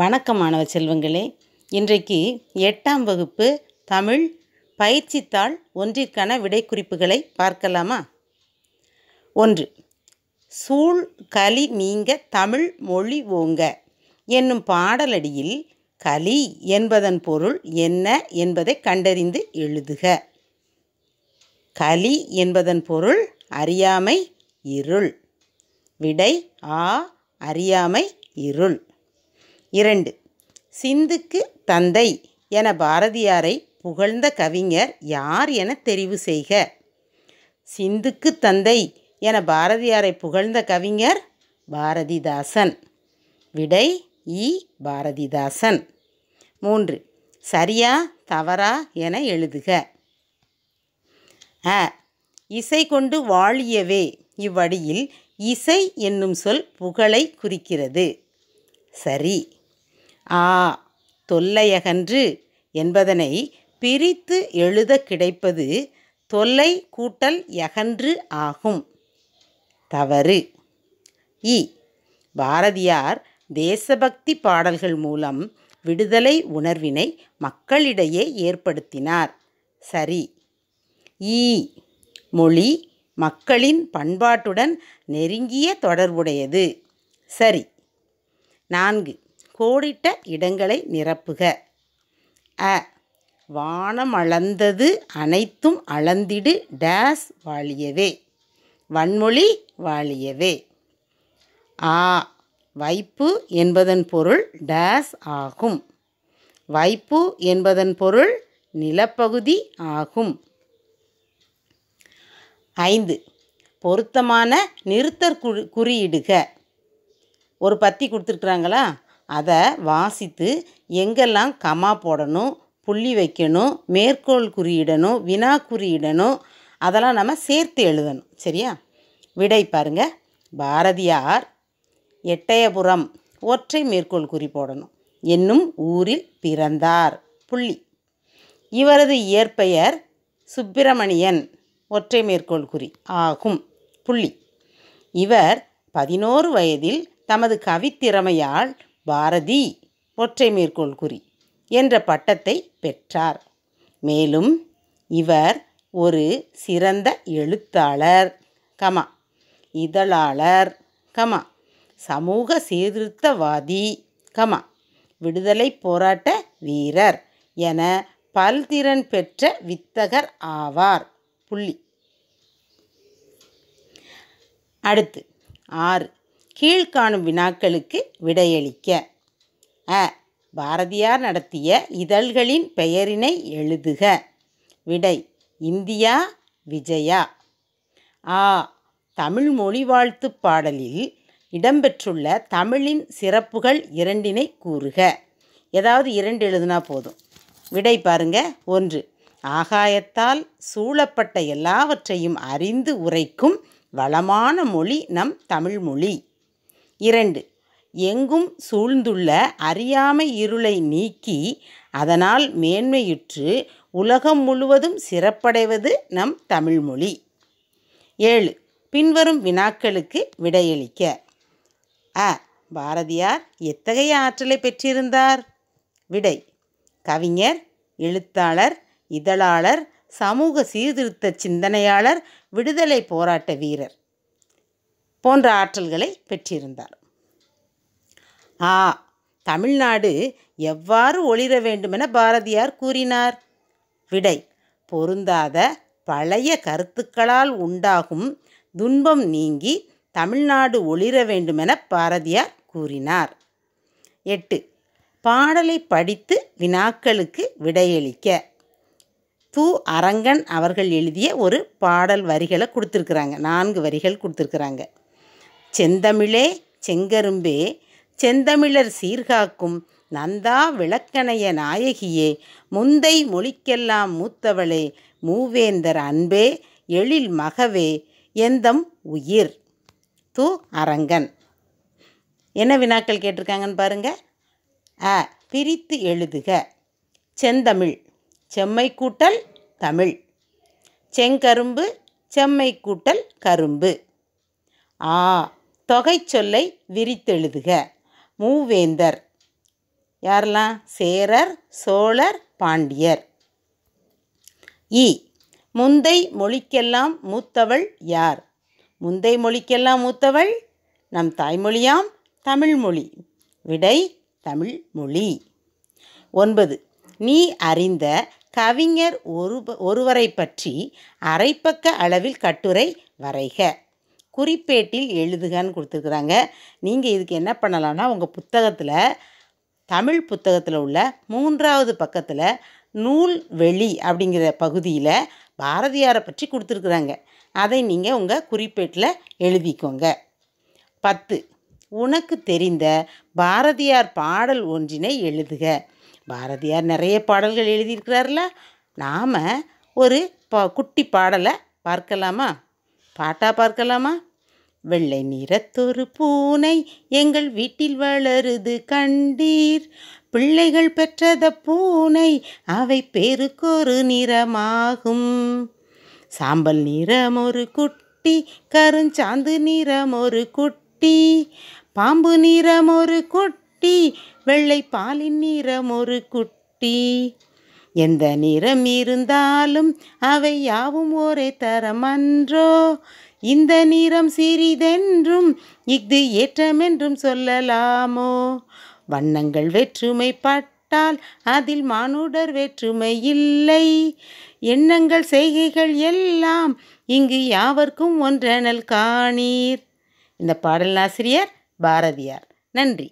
வணக்கம் மாணவ செல்வங்களே இன்றைக்கு எட்டாம் வகுப்பு தமிழ் பயிற்சித்தாள் ஒன்றிற்கான விடை குறிப்புகளை பார்க்கலாமா ஒன்று சூழ் கலி நீங்க தமிழ் மொழி ஓங்க என்னும் பாடலடியில் கலி என்பதன் பொருள் என்ன என்பதை கண்டறிந்து எழுதுக கலி என்பதன் பொருள் அறியாமை இருள் விடை ஆ அறியாமை இருள் இரண்டு சிந்துக்கு தந்தை என பாரதியாரை புகழ்ந்த கவிஞர் யார் என தெரிவு செய்க சிந்துக்கு தந்தை என பாரதியாரை புகழ்ந்த கவிஞர் பாரதிதாசன் விடை இ பாரதிதாசன் மூன்று சரியா தவறா என எழுதுக அ இசை கொண்டு வாழியவே இவ்வடியில் இசை என்னும் சொல் புகழை குறிக்கிறது சரி ஆ தொல்லையகன்று என்பதனை பிரித்து எழுத கிடைப்பது தொல்லை கூட்டல் யகன்று ஆகும் தவறு இ பாரதியார் தேசபக்தி பாடல்கள் மூலம் விடுதலை உணர்வினை மக்களிடையே ஏற்படுத்தினார் சரி ஈ மொழி மக்களின் பண்பாட்டுடன் நெருங்கிய தொடர்புடையது சரி நான்கு கோடிட்ட இடங்களை நிரப்புக அ வானம் அளந்தது அனைத்தும் அளந்திடு டேஸ் வாழியவே வன்மொழி வாழியவே ஆ வைப்பு என்பதன் பொருள் டேஸ் ஆகும் வைப்பு என்பதன் பொருள் நிலப்பகுதி ஆகும் ஐந்து பொருத்தமான நிறுத்தற் குறியீடுக ஒரு பத்தி கொடுத்துருக்குறாங்களா அதை வாசித்து எங்கெல்லாம் கமா போடணும் புள்ளி வைக்கணும் மேற்கோள் குறியிடணும் வினா குறியிடணும் அதெல்லாம் நம்ம சேர்த்து எழுதணும் சரியா விடை பாருங்கள் பாரதியார் எட்டயபுரம் ஒற்றை மேற்கோள் குறி போடணும் என்னும் ஊரில் பிறந்தார் புள்ளி இவரது இயற்பெயர் சுப்பிரமணியன் ஒற்றை மேற்கோள் குறி ஆகும் புள்ளி இவர் பதினோரு வயதில் தமது கவித்திறமையால் பாரதி ஒற்றை மேற்கோள் குறி என்ற பட்டத்தை பெற்றார் மேலும் இவர் ஒரு சிறந்த எழுத்தாளர் கமா இதழாளர் கமா சமூக சீர்திருத்தவாதி கமா விடுதலை போராட்ட வீரர் என பல்திறன் பெற்ற வித்தகர் ஆவார் புள்ளி அடுத்து ஆறு கீழ்காணும் வினாக்களுக்கு விடையளிக்க அ பாரதியார் நடத்திய இதழ்களின் பெயரினை எழுதுக விடை இந்தியா விஜயா ஆ தமிழ் மொழி வாழ்த்து பாடலில் இடம்பெற்றுள்ள தமிழின் சிறப்புகள் இரண்டினை கூறுக ஏதாவது இரண்டு எழுதுனா போதும் விடை பாருங்க ஒன்று ஆகாயத்தால் சூழப்பட்ட எல்லாவற்றையும் அறிந்து உரைக்கும் வளமான மொழி நம் தமிழ்மொழி இரண்டு எங்கும் சூழ்ந்துள்ள அறியாமை இருளை நீக்கி அதனால் மேன்மையுற்று உலகம் முழுவதும் சிறப்படைவது நம் தமிழ்மொழி ஏழு பின்வரும் வினாக்களுக்கு விடையளிக்க அ பாரதியார் எத்தகைய ஆற்றலை பெற்றிருந்தார் விடை கவிஞர் எழுத்தாளர் இதழாளர் சமூக சீர்திருத்த சிந்தனையாளர் விடுதலை போராட்ட வீரர் போன்ற ஆற்றல்களை பெற்றிருந்தார் ஆ தமிழ்நாடு எவ்வாறு ஒளிர வேண்டுமென பாரதியார் கூறினார் விடை பொருந்தாத பழைய கருத்துக்களால் உண்டாகும் துன்பம் நீங்கி தமிழ்நாடு ஒளிர வேண்டுமென பாரதியார் கூறினார் எட்டு பாடலை படித்து வினாக்களுக்கு விடையளிக்க து அரங்கன் அவர்கள் எழுதிய ஒரு பாடல் வரிகளை கொடுத்துருக்குறாங்க நான்கு வரிகள் கொடுத்துருக்குறாங்க செந்தமிழே செங்கரும்பே செந்தமிழர் சீர்காக்கும் நந்தா விளக்கணைய நாயகியே முந்தை மொழிக்கெல்லாம் மூத்தவளே மூவேந்தர் அன்பே எழில் மகவே எந்தம் உயிர் து அரங்கன் என்ன வினாக்கள் கேட்டிருக்காங்கன்னு பாருங்க அ பிரித்து எழுதுக செந்தமிழ் செம்மை கூட்டல் தமிழ் செங்கரும்பு செம்மை கூட்டல் கரும்பு ஆ தொகை சொல்லை விரித்தெழுதுக மூவேந்தர் யாரெல்லாம் சேரர் சோழர் பாண்டியர் இ முந்தை மொழிக்கெல்லாம் மூத்தவள் யார் முந்தை மொழிக்கெல்லாம் மூத்தவள் நம் தாய்மொழியாம் தமிழ்மொழி விடை தமிழ்மொழி ஒன்பது நீ அறிந்த கவிஞர் ஒரு ஒருவரை பற்றி அரைப்பக்க அளவில் கட்டுரை வரைக குறிப்பேட்டில் எழுதுகன்னு கொடுத்துருக்குறாங்க நீங்கள் இதுக்கு என்ன பண்ணலான்னா உங்கள் புத்தகத்தில் தமிழ் புத்தகத்தில் உள்ள மூன்றாவது பக்கத்தில் நூல் வெளி அப்படிங்கிற பகுதியில் பாரதியாரை பற்றி கொடுத்துருக்குறாங்க அதை நீங்கள் உங்கள் குறிப்பேட்டில் எழுதிக்கோங்க பத்து உனக்கு தெரிந்த பாரதியார் பாடல் ஒன்றினை எழுதுக பாரதியார் நிறைய பாடல்கள் எழுதியிருக்கிறார்ல நாம் ஒரு ப குட்டி பாடலை பார்க்கலாமா பாட்டா பார்க்கலாமா வெள்ளை நிறத்தொரு பூனை எங்கள் வீட்டில் வளருது கண்டீர் பிள்ளைகள் பெற்றத பூனை அவை பேருக்கொரு நிறமாகும் சாம்பல் நிறம் ஒரு குட்டி கருஞ்சாந்து நிறம் ஒரு குட்டி பாம்பு நிறம் ஒரு குட்டி வெள்ளை பாலின் நிறம் ஒரு குட்டி எந்த நிறம் இருந்தாலும் அவை யாவும் ஒரே தரமன்றோ இந்த நிறம் சிறிதென்றும் இஃது ஏற்றமென்றும் சொல்லலாமோ வண்ணங்கள் வெற்றுமை பட்டால் அதில் மானுடர் வெற்றுமை இல்லை எண்ணங்கள் செய்கைகள் எல்லாம் இங்கு யாவர்க்கும் ஒன்றெனல் காணீர் இந்த பாடலாசிரியர் பாரதியார் நன்றி